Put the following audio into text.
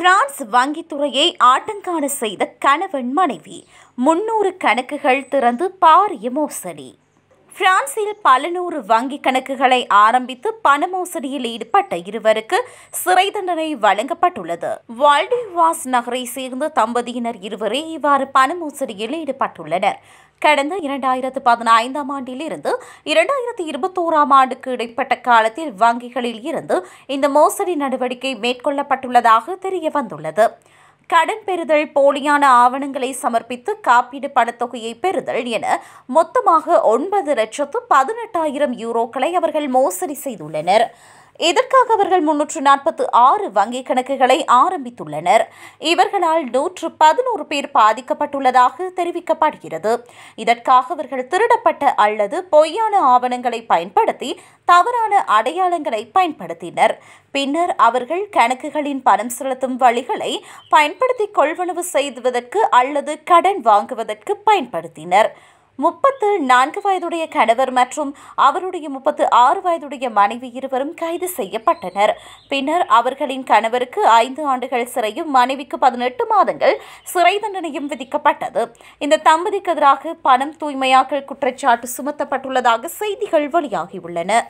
France வங்கித்துறையை ஆட்டங்காண செய்த கணவன் மனைவி முன்னூறு கணக்குகள் திறந்து பாரிய மோசடி பிரான்சில் பல நூறு வங்கிக் கணக்குகளை ஆரம்பித்து பண மோசடியில் ஈடுபட்ட இருவருக்கு சிறை தண்டனை வழங்கப்பட்டுள்ளது வால்டிவாஸ் நகரை சேர்ந்த தம்பதியினர் இருவரே இவ்வாறு பண மோசடியில் ஈடுபட்டுள்ளனர் கடந்த இரண்டாயிரத்து பதினைந்தாம் ஆண்டிலிருந்து இரண்டாயிரத்தி இருபத்தோராம் ஆண்டுக்கு இடைப்பட்ட காலத்தில் வங்கிகளில் இருந்து இந்த மோசடி நடவடிக்கை மேற்கொள்ளப்பட்டுள்ளதாக தெரிய வந்துள்ளது கடன் பெறுதல் போலியான ஆவணங்களை சமர்ப்பித்து காப்பீடு பணத்தொகையை பெறுதல் என மொத்தமாக ஒன்பது லட்சத்து பதினெட்டாயிரம் யூரோக்களை அவர்கள் மோசடி செய்துள்ளனர் இதற்காக அவர்கள் முன்னூற்று நாற்பத்தி ஆறு வங்கிக் கணக்குகளை ஆரம்பித்துள்ளனர் இவர்களால் நூற்று பதினோரு பேர் பாதிக்கப்பட்டுள்ளதாக தெரிவிக்கப்படுகிறது இதற்காக அவர்கள் திருடப்பட்ட அல்லது பொய்யான ஆவணங்களை பயன்படுத்தி தவறான அடையாளங்களை பயன்படுத்தினர் பின்னர் அவர்கள் கணக்குகளின் பணம் செலுத்தும் வழிகளை பயன்படுத்தி கொள்வனவு செய்துவதற்கு அல்லது கடன் வாங்குவதற்கு பயன்படுத்தினர் முப்பத்து நான்கு வயதுடைய கணவர் மற்றும் அவருடைய முப்பத்து ஆறு வயதுடைய மனைவி இருவரும் கைது செய்யப்பட்டனர் பின்னர் அவர்களின் கணவருக்கு ஐந்து ஆண்டுகள் சிறையும் மனைவிக்கு பதினெட்டு மாதங்கள் சிறை தண்டனையும் விதிக்கப்பட்டது இந்த தம்பதிக்கு எதிராக பணம் தூய்மையாக்கல் குற்றச்சாட்டு சுமத்தப்பட்டுள்ளதாக செய்திகள் வெளியாகியுள்ளன